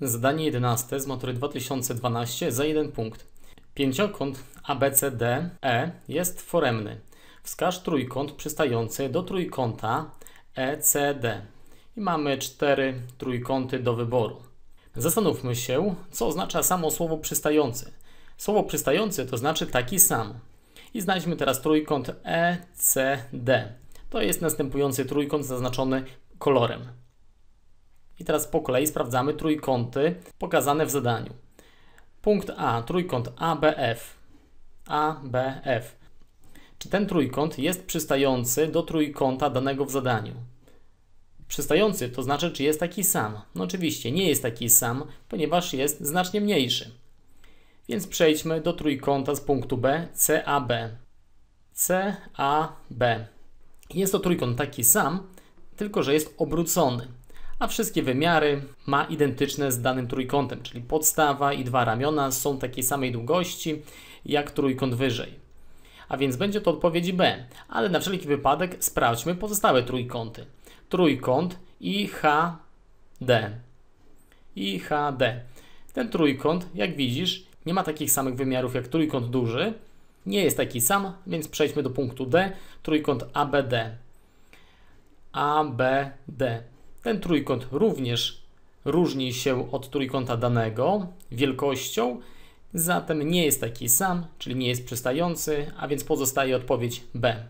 Zadanie 11 z matury 2012 za 1 punkt. Pięciokąt ABCDE jest foremny. Wskaż trójkąt przystający do trójkąta ECD. I mamy cztery trójkąty do wyboru. Zastanówmy się, co oznacza samo słowo przystający. Słowo przystający to znaczy taki sam. I znajdźmy teraz trójkąt ECD. To jest następujący trójkąt zaznaczony kolorem. I teraz po kolei sprawdzamy trójkąty pokazane w zadaniu. Punkt A, trójkąt ABF. ABF. Czy ten trójkąt jest przystający do trójkąta danego w zadaniu? Przystający to znaczy, czy jest taki sam. No oczywiście nie jest taki sam, ponieważ jest znacznie mniejszy. Więc przejdźmy do trójkąta z punktu B CAB. CAB. Jest to trójkąt taki sam, tylko że jest obrócony a wszystkie wymiary ma identyczne z danym trójkątem, czyli podstawa i dwa ramiona są takiej samej długości jak trójkąt wyżej. A więc będzie to odpowiedź B, ale na wszelki wypadek sprawdźmy pozostałe trójkąty. Trójkąt IHD. IHD. Ten trójkąt, jak widzisz, nie ma takich samych wymiarów jak trójkąt duży, nie jest taki sam, więc przejdźmy do punktu D, trójkąt ABD. ABD. Ten trójkąt również różni się od trójkąta danego wielkością, zatem nie jest taki sam, czyli nie jest przystający, a więc pozostaje odpowiedź B.